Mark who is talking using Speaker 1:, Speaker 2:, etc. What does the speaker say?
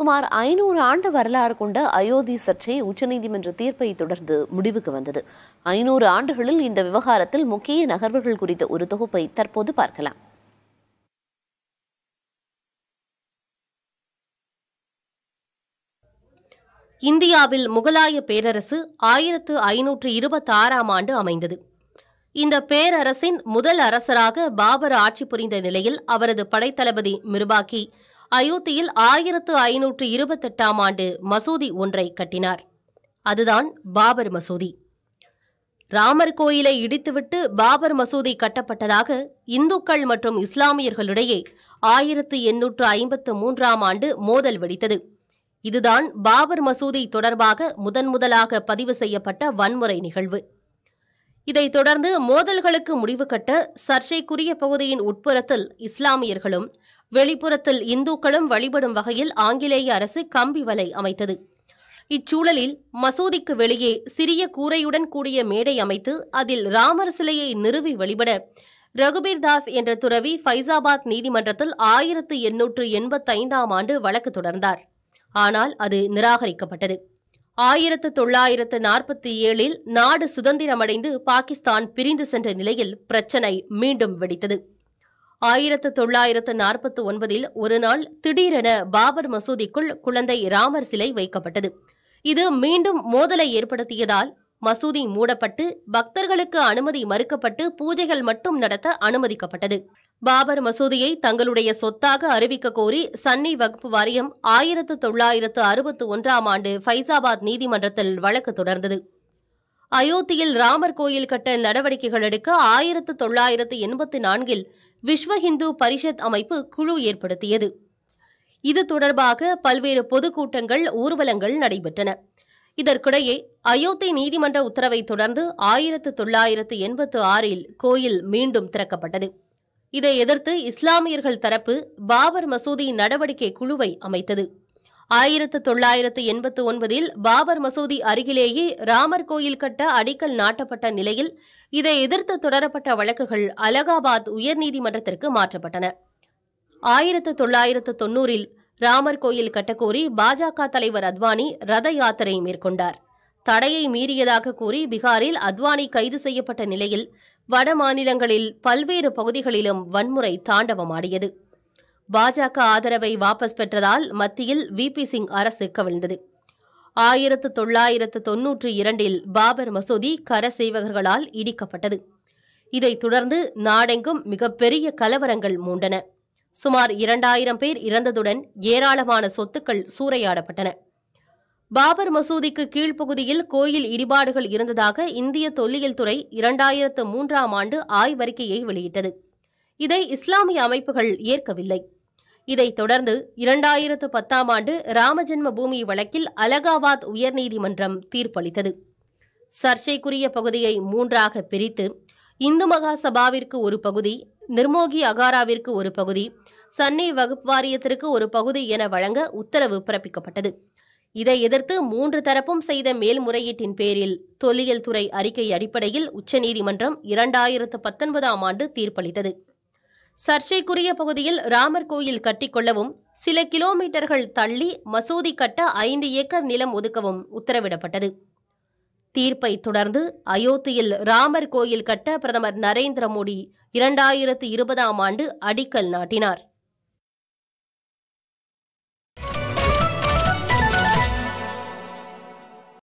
Speaker 1: சுமார் ஐநூறு ஆண்டு வரலாறு கொண்ட அயோத்தி சர்ச்சை உச்சநீதிமன்ற தீர்ப்பை தொடர்ந்து முடிவுக்கு வந்தது ஐநூறு ஆண்டுகளில் இந்த விவகாரத்தில் முக்கிய நகர்வுகள் குறித்த ஒரு தொகுப்பை தற்போது பார்க்கலாம் இந்தியாவில் முகலாய பேரரசு ஆயிரத்து ஐநூற்று இருபத்தி ஆறாம் ஆண்டு அமைந்தது இந்த பேரரசின் முதல் அரசராக பாபர் ஆட்சி புரிந்த நிலையில் அவரது படைத்தளபதி மிர்வாக்கி அயோத்தியில் ஆயிரத்து ஐநூற்று இருபத்தெட்டாம் ஆண்டு மசூதி ஒன்றை கட்டினார் அதுதான் பாபர் மசூதி ராமர் கோயிலை இடித்துவிட்டு பாபர் மசூதி கட்டப்பட்டதாக இந்துக்கள் மற்றும் இஸ்லாமியர்களிடையே ஆயிரத்து எண்ணூற்று ஐம்பத்து மூன்றாம் ஆண்டு மோதல் வெடித்தது இதுதான் பாபர் மசூதி தொடர்பாக முதன்முதலாக பதிவு செய்யப்பட்ட வன்முறை நிகழ்வு இதைத் தொடர்ந்து மோதல்களுக்கு முடிவு கட்ட சர்ச்சைக்குரிய பகுதியின் உட்புறத்தில் இஸ்லாமியர்களும் வெளிப்புறத்தில் இந்துக்களும் வழிபடும் வகையில் ஆங்கிலேய அரசு கம்பி வலை அமைத்தது இச்சூழலில் மசூதிக்கு வெளியே சிறிய கூரையுடன் கூடிய மேடை அமைத்து அதில் ராமர் சிலையை நிறுவி வழிபட ரகுபீர் தாஸ் என்ற துறவி ஃபைசாபாத் நீதிமன்றத்தில் ஆயிரத்து எண்ணூற்று எண்பத்தைந்தாம் ஆண்டு வழக்கு தொடர்ந்தார் ஆனால் அது நிராகரிக்கப்பட்டது ஆயிரத்து தொள்ளாயிரத்து நாற்பத்தி ஏழில் நாடு சுதந்திரமடைந்து பாகிஸ்தான் பிரிந்து சென்ற நிலையில் பிரச்சனை மீண்டும் வெடித்தது ஆயிரத்து தொள்ளாயிரத்து நாற்பத்தி ஒன்பதில் ஒருநாள் திடீரென பாபர் மசூதிக்குள் குழந்தை ராமர் சிலை வைக்கப்பட்டது இது மீண்டும் மோதலை ஏற்படுத்தியதால் மசூதி மூடப்பட்டு பக்தர்களுக்கு அனுமதி மறுக்கப்பட்டு பூஜைகள் மட்டும் நடத்த அனுமதிக்கப்பட்டது பாபர் மசூதியை தங்களுடைய சொத்தாக அறிவிக்க கோரி சன்னி வகுப்பு வாரியம் ஆயிரத்து தொள்ளாயிரத்து அறுபத்து ஒன்றாம் ஆண்டு ஃபைசாபாத் நீதிமன்றத்தில் வழக்கு தொடர்ந்தது அயோத்தியில் ராமர் கோயில் கட்ட நடவடிக்கைகள் எடுக்க ஆயிரத்து தொள்ளாயிரத்து எண்பத்தி நான்கில் விஸ்வ ஹிந்து பரிஷத் அமைப்பு குழு ஏற்படுத்தியது இது தொடர்பாக பல்வேறு பொதுக்கூட்டங்கள் ஊர்வலங்கள் நடைபெற்றன இதற்கிடையே அயோத்தி நீதிமன்ற உத்தரவை தொடர்ந்து ஆயிரத்து தொள்ளாயிரத்து எண்பத்து ஆறில் கோயில் மீண்டும் திறக்கப்பட்டது இதை எதிர்த்து இஸ்லாமியர்கள் தரப்பு பாபர் மசூதி நடவடிக்கை குழுவை அமைத்தது ஆயிரத்து தொள்ளாயிரத்து எண்பத்து ஒன்பதில் பாபர் மசூதி அருகிலேயே ராமர் கோயில் கட்ட அடிக்கல் நாட்டப்பட்ட நிலையில் இதை எதிர்த்து தொடரப்பட்ட வழக்குகள் அலகாபாத் உயர்நீதிமன்றத்திற்கு மாற்றப்பட்டன ஆயிரத்து தொள்ளாயிரத்து தொன்னூறில் ராமர் கோயில் கட்டக்கோரி பாஜக தலைவர் அத்வானி ரத யாத்திரை மேற்கொண்டார் தடையை மீறியதாக கூறி பீகாரில் அத்வானி கைது செய்யப்பட்ட நிலையில் வட மாநிலங்களில் பல்வேறு பகுதிகளிலும் வன்முறை தாண்டவமாடியது பாஜக ஆதரவை வாபஸ் பெற்றதால் மத்தியில் வி பி சிங் அரசு கவிழ்ந்தது ஆயிரத்து தொள்ளாயிரத்து தொன்னூற்றி இரண்டில் பாபர் மசூதி சேவகர்களால் இடிக்கப்பட்டது இதைத் தொடர்ந்து நாடெங்கும் மிகப்பெரிய கலவரங்கள் மூண்டன சுமார் இரண்டாயிரம் பேர் இறந்ததுடன் ஏராளமான சொத்துக்கள் சூறையாடப்பட்டன பாபர் மசூதிக்கு கீழ்ப்பகுதியில் கோயில் இடிபாடுகள் இருந்ததாக இந்திய தொல்லியல் துறை இரண்டாயிரத்து மூன்றாம் ஆண்டு ஆய்வறிக்கையை வெளியிட்டது இதை இஸ்லாமிய அமைப்புகள் ஏற்கவில்லை இதைத் தொடர்ந்து இரண்டாயிரத்து பத்தாம் ஆண்டு ராமஜென்ம பூமி வழக்கில் அலகாபாத் உயர்நீதிமன்றம் தீர்ப்பளித்தது சர்ச்சைக்குரிய பகுதியை மூன்றாக பிரித்து இந்து மகா சபாவிற்கு ஒரு பகுதி நிர்மோகி அகாராவிற்கு ஒரு பகுதி சன்னி வகுப்பு வாரியத்திற்கு ஒரு பகுதி என வழங்க உத்தரவு பிறப்பிக்கப்பட்டது இதை எதிர்த்து மூன்று தரப்பும் செய்த மேல்முறையீட்டின் பேரில் தொல்லியல் துறை அறிக்கை அடிப்படையில் உச்சநீதிமன்றம் இரண்டாயிரத்து பத்தொன்பதாம் ஆண்டு தீர்ப்பளித்தது சர்ச்சைக்குரிய பகுதியில் ராமர் கோயில் கட்டிக்கொள்ளவும் சில கிலோமீட்டர்கள் தள்ளி மசூதி கட்ட ஐந்து ஏக்கர் நிலம் ஒதுக்கவும் உத்தரவிடப்பட்டது தீர்ப்பை தொடர்ந்து அயோத்தியில் ராமர் கோயில் கட்ட பிரதமர் நரேந்திர மோடி இரண்டாயிரத்து இருபதாம் ஆண்டு அடிக்கல் நாட்டினார்